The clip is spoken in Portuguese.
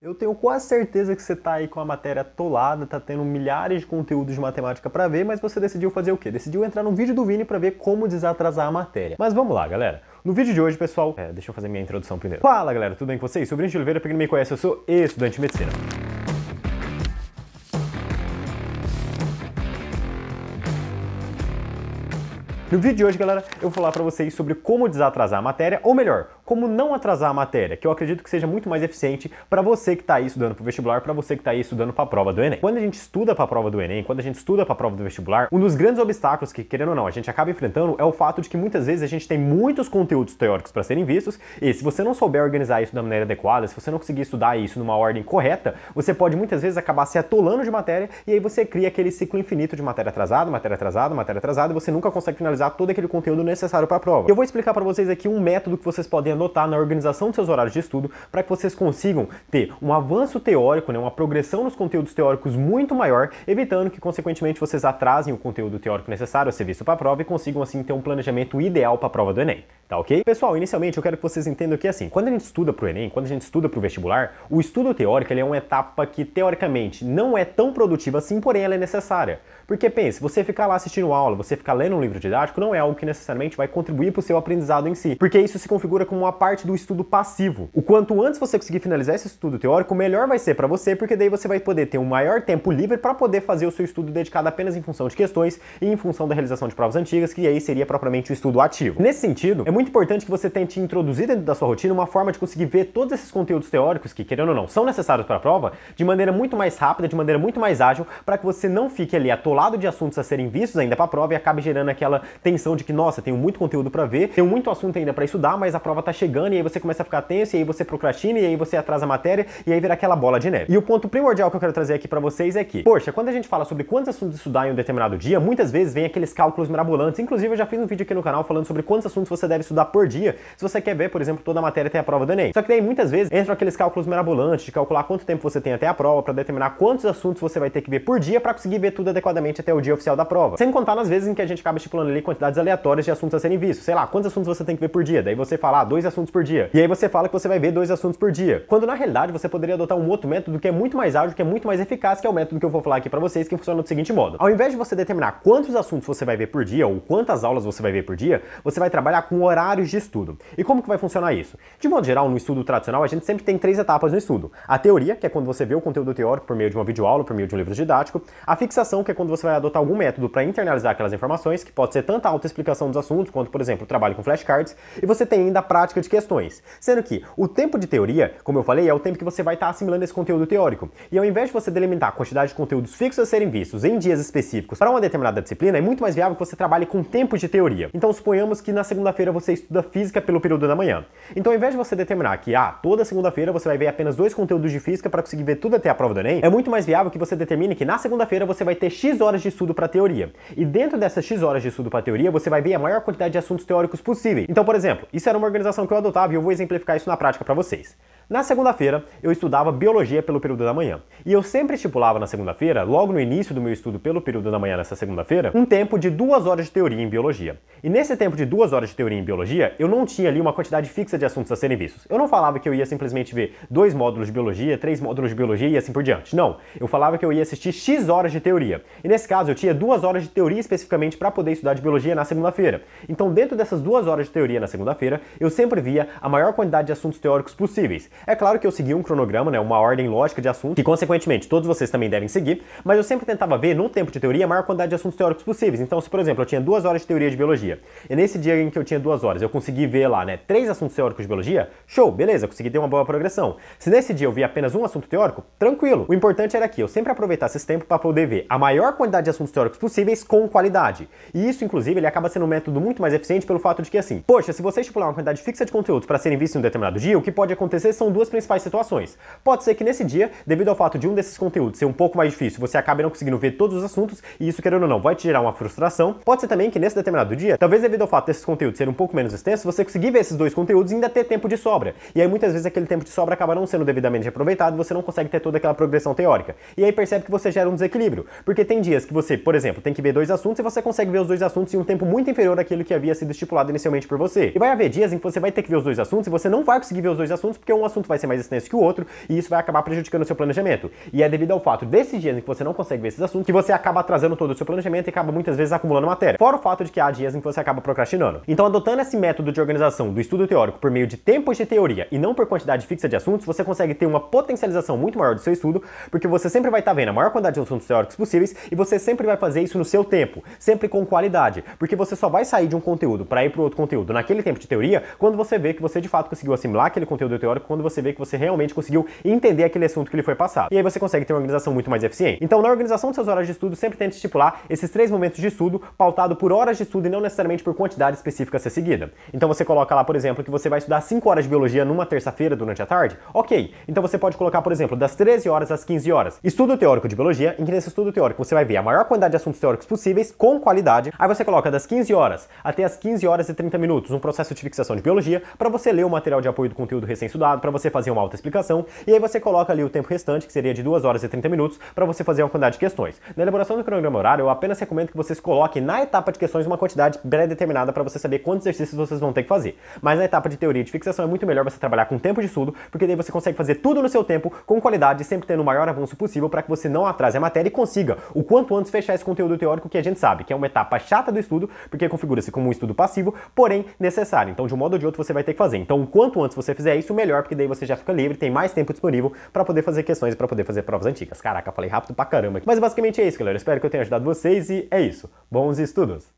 Eu tenho quase certeza que você está aí com a matéria atolada, está tendo milhares de conteúdos de matemática para ver, mas você decidiu fazer o quê? Decidiu entrar no vídeo do Vini para ver como desatrasar a matéria. Mas vamos lá, galera. No vídeo de hoje, pessoal... É, deixa eu fazer minha introdução primeiro. Fala, galera, tudo bem com vocês? Sou o Brinde Oliveira, pra quem não me conhece, eu sou estudante de medicina. No vídeo de hoje, galera, eu vou falar para vocês sobre como desatrasar a matéria, ou melhor, como não atrasar a matéria, que eu acredito que seja muito mais eficiente para você que está aí estudando para o vestibular, para você que está aí estudando para a prova do Enem. Quando a gente estuda para a prova do Enem, quando a gente estuda para a prova do vestibular, um dos grandes obstáculos que, querendo ou não, a gente acaba enfrentando é o fato de que muitas vezes a gente tem muitos conteúdos teóricos para serem vistos, e se você não souber organizar isso da maneira adequada, se você não conseguir estudar isso numa ordem correta, você pode muitas vezes acabar se atolando de matéria, e aí você cria aquele ciclo infinito de matéria atrasada, matéria atrasada, matéria atrasada, e você nunca consegue finalizar organizar todo aquele conteúdo necessário para a prova. Eu vou explicar para vocês aqui um método que vocês podem anotar na organização dos seus horários de estudo para que vocês consigam ter um avanço teórico, né, uma progressão nos conteúdos teóricos muito maior, evitando que, consequentemente, vocês atrasem o conteúdo teórico necessário a ser visto para a prova e consigam, assim, ter um planejamento ideal para a prova do Enem tá ok? Pessoal, inicialmente eu quero que vocês entendam que assim, quando a gente estuda para o Enem, quando a gente estuda para o vestibular, o estudo teórico é uma etapa que teoricamente não é tão produtiva assim, porém ela é necessária. Porque pense, você ficar lá assistindo aula, você ficar lendo um livro didático, não é algo que necessariamente vai contribuir para o seu aprendizado em si, porque isso se configura como uma parte do estudo passivo. O quanto antes você conseguir finalizar esse estudo teórico, melhor vai ser para você, porque daí você vai poder ter um maior tempo livre para poder fazer o seu estudo dedicado apenas em função de questões e em função da realização de provas antigas, que aí seria propriamente o estudo ativo. Nesse sentido, é muito importante que você tente introduzir dentro da sua rotina uma forma de conseguir ver todos esses conteúdos teóricos que, querendo ou não, são necessários para a prova, de maneira muito mais rápida, de maneira muito mais ágil, para que você não fique ali atolado de assuntos a serem vistos ainda para a prova e acabe gerando aquela tensão de que, nossa, tenho muito conteúdo para ver, tenho muito assunto ainda para estudar, mas a prova está chegando e aí você começa a ficar tenso, e aí você procrastina, e aí você atrasa a matéria, e aí vira aquela bola de neve. E o ponto primordial que eu quero trazer aqui para vocês é que, poxa, quando a gente fala sobre quantos assuntos estudar em um determinado dia, muitas vezes vem aqueles cálculos mirabolantes, inclusive eu já fiz um vídeo aqui no canal falando sobre quantos assuntos você deve estudar por dia, se você quer ver, por exemplo, toda a matéria até a prova do Enem. Só que daí muitas vezes entram aqueles cálculos mirabolantes de calcular quanto tempo você tem até a prova para determinar quantos assuntos você vai ter que ver por dia para conseguir ver tudo adequadamente até o dia oficial da prova. Sem contar nas vezes em que a gente acaba estipulando ali quantidades aleatórias de assuntos a serem vistos. Sei lá, quantos assuntos você tem que ver por dia? Daí você fala, ah, dois assuntos por dia. E aí você fala que você vai ver dois assuntos por dia. Quando na realidade você poderia adotar um outro método que é muito mais ágil, que é muito mais eficaz, que é o método que eu vou falar aqui para vocês, que funciona do seguinte modo. Ao invés de você determinar quantos assuntos você vai ver por dia ou quantas aulas você vai ver por dia, você vai trabalhar com o horário horários de estudo. E como que vai funcionar isso? De modo geral, no estudo tradicional, a gente sempre tem três etapas no estudo. A teoria, que é quando você vê o conteúdo teórico por meio de uma videoaula, por meio de um livro didático. A fixação, que é quando você vai adotar algum método para internalizar aquelas informações, que pode ser tanto a autoexplicação dos assuntos, quanto, por exemplo, o trabalho com flashcards. E você tem ainda a prática de questões. Sendo que o tempo de teoria, como eu falei, é o tempo que você vai estar tá assimilando esse conteúdo teórico. E ao invés de você delimitar a quantidade de conteúdos fixos a serem vistos em dias específicos para uma determinada disciplina, é muito mais viável que você trabalhe com tempo de teoria. Então suponhamos que na segunda-feira você você estuda física pelo período da manhã. Então, ao invés de você determinar que, ah, toda segunda-feira você vai ver apenas dois conteúdos de física para conseguir ver tudo até a prova do Enem, é muito mais viável que você determine que na segunda-feira você vai ter X horas de estudo para teoria. E dentro dessas X horas de estudo para teoria, você vai ver a maior quantidade de assuntos teóricos possível. Então, por exemplo, isso era uma organização que eu adotava e eu vou exemplificar isso na prática para vocês. Na segunda-feira, eu estudava biologia pelo período da manhã. E eu sempre estipulava na segunda-feira, logo no início do meu estudo pelo período da manhã nessa segunda-feira, um tempo de duas horas de teoria em biologia. E nesse tempo de duas horas de teoria em biologia, eu não tinha ali uma quantidade fixa de assuntos a serem vistos. Eu não falava que eu ia simplesmente ver dois módulos de biologia, três módulos de biologia e assim por diante. Não. Eu falava que eu ia assistir X horas de teoria. E nesse caso, eu tinha duas horas de teoria especificamente para poder estudar de biologia na segunda-feira. Então, dentro dessas duas horas de teoria na segunda-feira, eu sempre via a maior quantidade de assuntos teóricos possíveis. É claro que eu segui um cronograma, né, uma ordem lógica de assunto, que consequentemente todos vocês também devem seguir, mas eu sempre tentava ver no tempo de teoria a maior quantidade de assuntos teóricos possíveis. Então, se por exemplo eu tinha duas horas de teoria de biologia, e nesse dia em que eu tinha duas horas eu consegui ver lá, né, três assuntos teóricos de biologia, show, beleza, consegui ter uma boa progressão. Se nesse dia eu vi apenas um assunto teórico, tranquilo. O importante era que eu sempre aproveitasse esse tempo para poder ver a maior quantidade de assuntos teóricos possíveis com qualidade. E isso, inclusive, ele acaba sendo um método muito mais eficiente pelo fato de que assim, poxa, se você estipular uma quantidade fixa de conteúdos para serem vistos em um determinado dia, o que pode acontecer são são duas principais situações. Pode ser que nesse dia, devido ao fato de um desses conteúdos ser um pouco mais difícil, você acabe não conseguindo ver todos os assuntos, e isso, querendo ou não, vai te gerar uma frustração. Pode ser também que nesse determinado dia, talvez devido ao fato desses conteúdos serem um pouco menos extensos, você conseguir ver esses dois conteúdos e ainda ter tempo de sobra. E aí muitas vezes aquele tempo de sobra acaba não sendo devidamente aproveitado, você não consegue ter toda aquela progressão teórica. E aí percebe que você gera um desequilíbrio, porque tem dias que você, por exemplo, tem que ver dois assuntos e você consegue ver os dois assuntos em um tempo muito inferior àquilo que havia sido estipulado inicialmente por você. E vai haver dias em que você vai ter que ver os dois assuntos e você não vai conseguir ver os dois assuntos porque um assunto assunto vai ser mais extenso que o outro e isso vai acabar prejudicando o seu planejamento. E é devido ao fato desses dias em que você não consegue ver esses assuntos que você acaba atrasando todo o seu planejamento e acaba muitas vezes acumulando matéria. Fora o fato de que há dias em que você acaba procrastinando. Então, adotando esse método de organização do estudo teórico por meio de tempos de teoria e não por quantidade fixa de assuntos, você consegue ter uma potencialização muito maior do seu estudo, porque você sempre vai estar vendo a maior quantidade de assuntos teóricos possíveis e você sempre vai fazer isso no seu tempo, sempre com qualidade, porque você só vai sair de um conteúdo para ir para outro conteúdo naquele tempo de teoria quando você vê que você de fato conseguiu assimilar aquele conteúdo teórico quando você vê que você realmente conseguiu entender aquele assunto que ele foi passado. E aí você consegue ter uma organização muito mais eficiente. Então, na organização dos seus horários de estudo, sempre tente estipular esses três momentos de estudo, pautado por horas de estudo e não necessariamente por quantidade específica a ser seguida. Então você coloca lá, por exemplo, que você vai estudar 5 horas de biologia numa terça-feira durante a tarde? Ok. Então você pode colocar, por exemplo, das 13 horas às 15 horas. Estudo teórico de biologia, em que nesse estudo teórico você vai ver a maior quantidade de assuntos teóricos possíveis, com qualidade. Aí você coloca das 15 horas até as 15 horas e 30 minutos, um processo de fixação de biologia, para você ler o material de apoio do conteúdo recém-estudado, para você fazer uma autoexplicação, e aí você coloca ali o tempo restante, que seria de 2 horas e 30 minutos, para você fazer uma quantidade de questões. Na elaboração do cronograma horário, eu apenas recomendo que vocês coloquem na etapa de questões uma quantidade pré-determinada para você saber quantos exercícios vocês vão ter que fazer. Mas na etapa de teoria e de fixação é muito melhor você trabalhar com tempo de estudo, porque daí você consegue fazer tudo no seu tempo, com qualidade, sempre tendo o maior avanço possível para que você não atrase a matéria e consiga, o quanto antes, fechar esse conteúdo teórico que a gente sabe, que é uma etapa chata do estudo, porque configura-se como um estudo passivo, porém necessário. Então, de um modo ou de outro, você vai ter que fazer. Então, quanto antes você fizer isso, melhor, porque daí você já fica livre, tem mais tempo disponível para poder fazer questões e para poder fazer provas antigas. Caraca, falei rápido pra caramba aqui. Mas basicamente é isso, galera. Espero que eu tenha ajudado vocês e é isso. Bons estudos!